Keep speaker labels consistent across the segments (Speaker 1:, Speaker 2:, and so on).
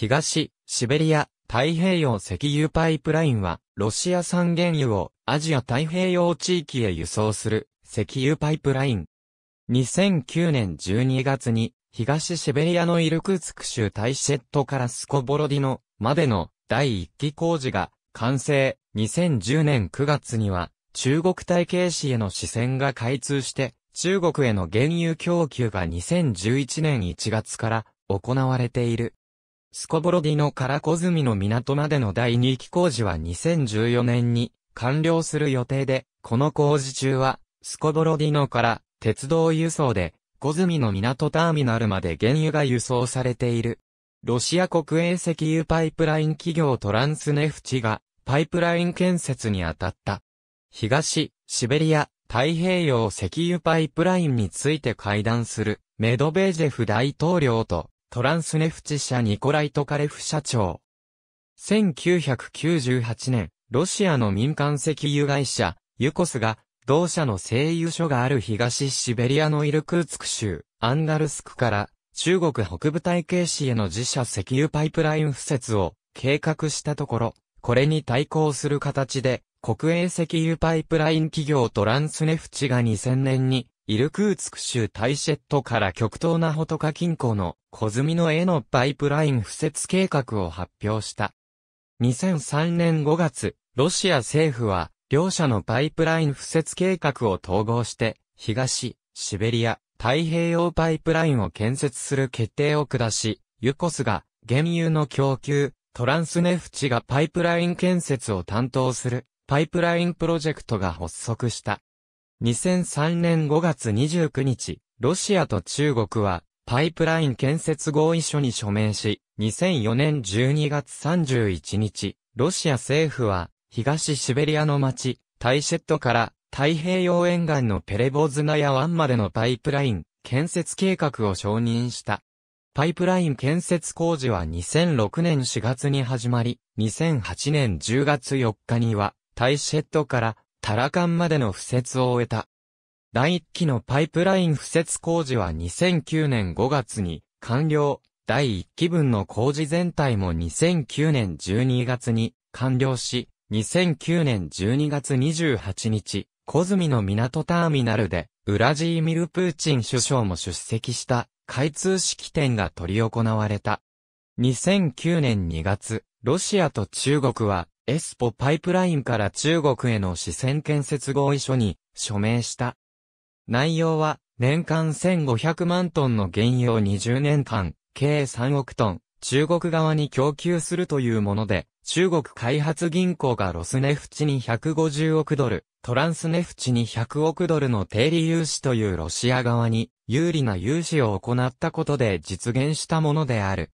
Speaker 1: 東、シベリア、太平洋石油パイプラインは、ロシア産原油をアジア太平洋地域へ輸送する石油パイプライン。2009年12月に、東シベリアのイルクツク州タイシェットからスコボロディノまでの第1期工事が完成。2010年9月には、中国体系市への視線が開通して、中国への原油供給が2011年1月から行われている。スコボロディのカラコズミの港までの第2期工事は2014年に完了する予定で、この工事中は、スコボロディノから鉄道輸送で、コズミの港ターミナルまで原油が輸送されている。ロシア国営石油パイプライン企業トランスネフチが、パイプライン建設に当たった。東、シベリア、太平洋石油パイプラインについて会談する、メドベージェフ大統領と、トランスネフチ社ニコライトカレフ社長。1998年、ロシアの民間石油会社、ユコスが、同社の製油所がある東シベリアのイルクーツク州、アンガルスクから、中国北部体系市への自社石油パイプライン敷設を計画したところ、これに対抗する形で、国営石油パイプライン企業トランスネフチが2000年にイルクーツク州タイシェットから極東なホトカ近郊の小積みの絵のパイプライン敷設計画を発表した。2003年5月、ロシア政府は、両社のパイプライン敷設計画を統合して、東、シベリア、太平洋パイプラインを建設する決定を下し、ユコスが、原油の供給、トランスネフチがパイプライン建設を担当する、パイプラインプロジェクトが発足した。2003年5月29日、ロシアと中国は、パイプライン建設合意書に署名し、2004年12月31日、ロシア政府は、東シベリアの町、タイシェットから、太平洋沿岸のペレボズナヤ湾までのパイプライン、建設計画を承認した。パイプライン建設工事は2006年4月に始まり、2008年10月4日には、タイシェットからタラカンまでの敷設を終えた。第1期のパイプライン敷設工事は2009年5月に完了、第1期分の工事全体も2009年12月に完了し、2009年12月28日、コズミの港ターミナルで、ウラジーミル・プーチン首相も出席した開通式典が取り行われた。2009年2月、ロシアと中国はエスポパイプラインから中国への支線建設合意書に署名した。内容は、年間1500万トンの原油を20年間、計3億トン、中国側に供給するというもので、中国開発銀行がロスネフチに150億ドル、トランスネフチに100億ドルの定理融資というロシア側に有利な融資を行ったことで実現したものである。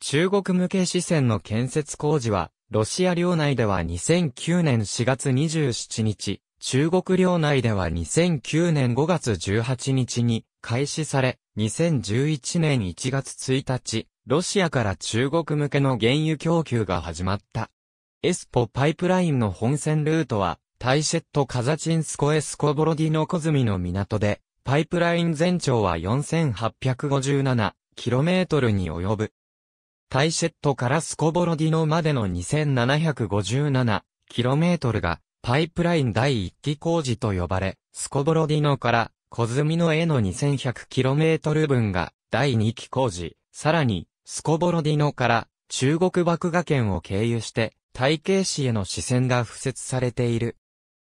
Speaker 1: 中国向け支線の建設工事はロシア領内では2009年4月27日、中国領内では2009年5月18日に開始され、2011年1月1日、ロシアから中国向けの原油供給が始まった。エスポパイプラインの本線ルートは、タイシェット・カザチンスコ・エスコ・ボロディノ・コズミの港で、パイプライン全長は 4857km に及ぶ。タイシェットからスコボロディノまでの 2757km が、パイプライン第1期工事と呼ばれ、スコボロディノからコズミノへの 2100km 分が第2期工事、さらに、スコボロディノから中国爆画圏を経由して、台形市への視線が付設されている。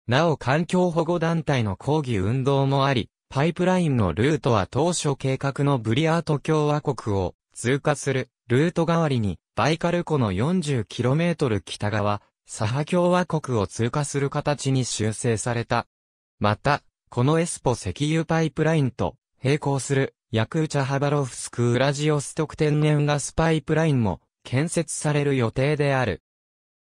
Speaker 1: なお環境保護団体の抗議運動もあり、パイプラインのルートは当初計画のブリアート共和国を通過するルート代わりに、バイカル湖の 40km 北側、サハ共和国を通過する形に修正された。また、このエスポ石油パイプラインと並行するヤクーチャハバロフスクウラジオストク天然ガスパイプラインも建設される予定である。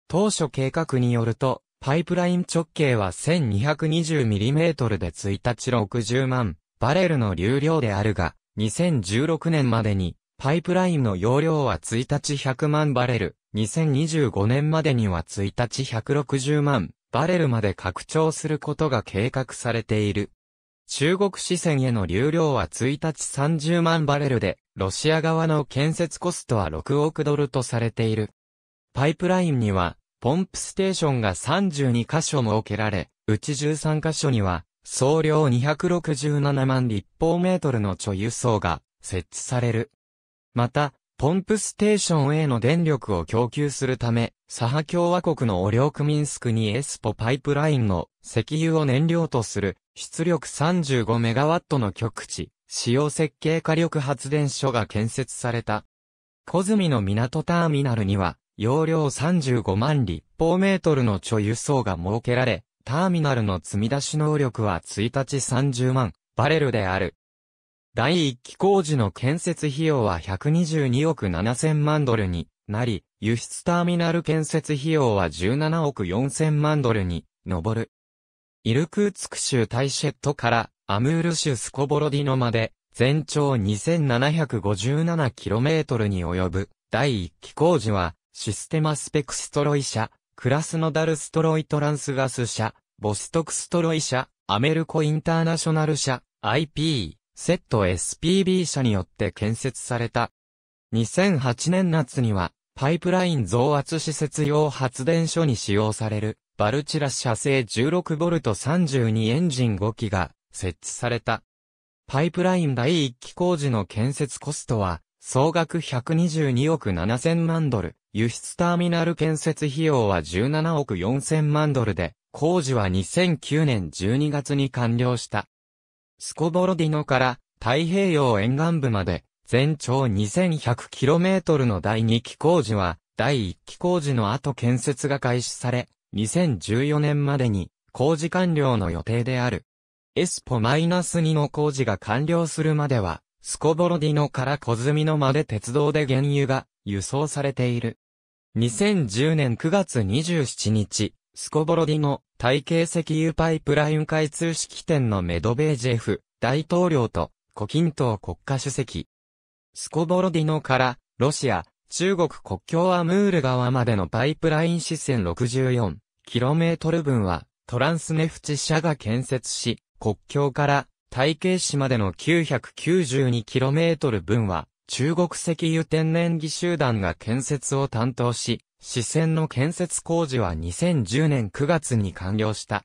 Speaker 1: 当初計画によると、パイプライン直径は 1220mm で1日60万バレルの流量であるが、2016年までにパイプラインの容量は1日100万バレル、2025年までには1日160万バレルまで拡張することが計画されている。中国支線への流量は1日30万バレルで、ロシア側の建設コストは6億ドルとされている。パイプラインには、ポンプステーションが32カ所設けられ、うち13カ所には、総量267万立方メートルの貯油層が設置される。また、ポンプステーションへの電力を供給するため、サハ共和国のオリョークミンスクにエスポパイプラインの石油を燃料とする出力3 5ットの極地、使用設計火力発電所が建設された。小住の港ターミナルには、容量35万立方メートルの貯輸層が設けられ、ターミナルの積み出し能力は1日30万バレルである。第1期工事の建設費用は122億7000万ドルになり、輸出ターミナル建設費用は17億4000万ドルに上る。イルクーツク州タイシェットからアムール州スコボロディノまで全長 2757km に及ぶ第1期工事はシステマスペクストロイ社、クラスノダルストロイトランスガス社、ボストクストロイ社、アメルコインターナショナル社、IP、セット SPB 社によって建設された。2008年夏には、パイプライン増圧施設用発電所に使用される、バルチラ社製 16V32 エンジン5機が設置された。パイプライン第1期工事の建設コストは、総額122億7000万ドル、輸出ターミナル建設費用は17億4000万ドルで、工事は2009年12月に完了した。スコボロディノから太平洋沿岸部まで全長 2100km の第2期工事は第1期工事の後建設が開始され2014年までに工事完了の予定である。エスポ -2 の工事が完了するまではスコボロディノから小ズミノまで鉄道で原油が輸送されている。2010年9月27日、スコボロディの体系石油パイプライン開通式典のメドベージェフ大統領と胡錦涛国家主席。スコボロディノから、ロシア、中国国境アムール川までのパイプライン支線 64km 分は、トランスネフチ社が建設し、国境から、台形市までの 992km 分は、中国石油天然技集団が建設を担当し、支線の建設工事は2010年9月に完了した。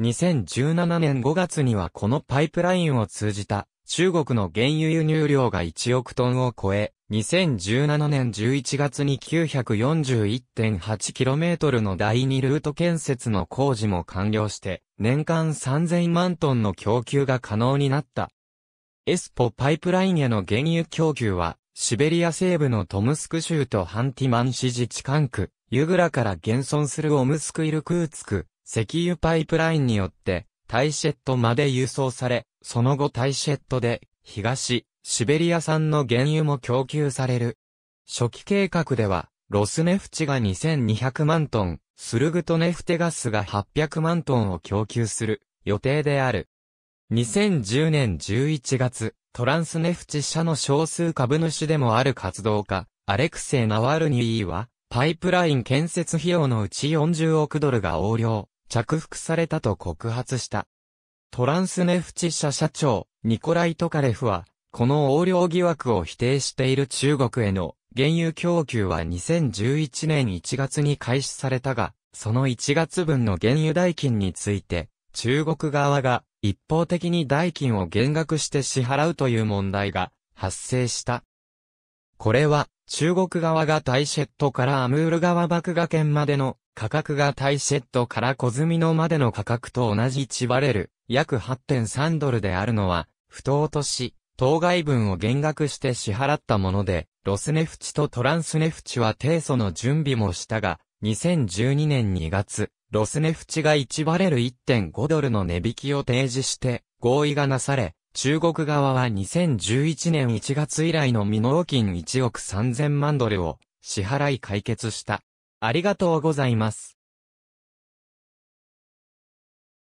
Speaker 1: 2017年5月にはこのパイプラインを通じた中国の原油輸入量が1億トンを超え、2017年11月に 941.8km の第2ルート建設の工事も完了して、年間3000万トンの供給が可能になった。エスポパイプラインへの原油供給は、シベリア西部のトムスク州とハンティマン市自治管区、ユグラから現存するオムスクイルクーツク、石油パイプラインによって、タイシェットまで輸送され、その後タイシェットで、東、シベリア産の原油も供給される。初期計画では、ロスネフチが2200万トン、スルグトネフテガスが800万トンを供給する予定である。2010年11月、トランスネフチ社の少数株主でもある活動家、アレクセイ・ナワルニーは、パイプライン建設費用のうち40億ドルが横領、着服されたと告発した。トランスネフチ社社長、ニコライ・トカレフは、この横領疑惑を否定している中国への原油供給は2011年1月に開始されたが、その1月分の原油代金について、中国側が一方的に代金を減額して支払うという問題が発生した。これは中国側がタイシェットからアムール側爆芽圏までの価格がタイシェットから小積のまでの価格と同じ1バレル約8.3ドルであるのは不当とし、当該分を減額して支払ったもので、ロスネフチとトランスネフチは提訴の準備もしたが、2012年2月、ロスネフチが1バレル1.5ドルの値引きを提示して合意がなされ、中国側は2011年1月以来の未納金1億3000万ドルを支払い解決した。ありがとうございます。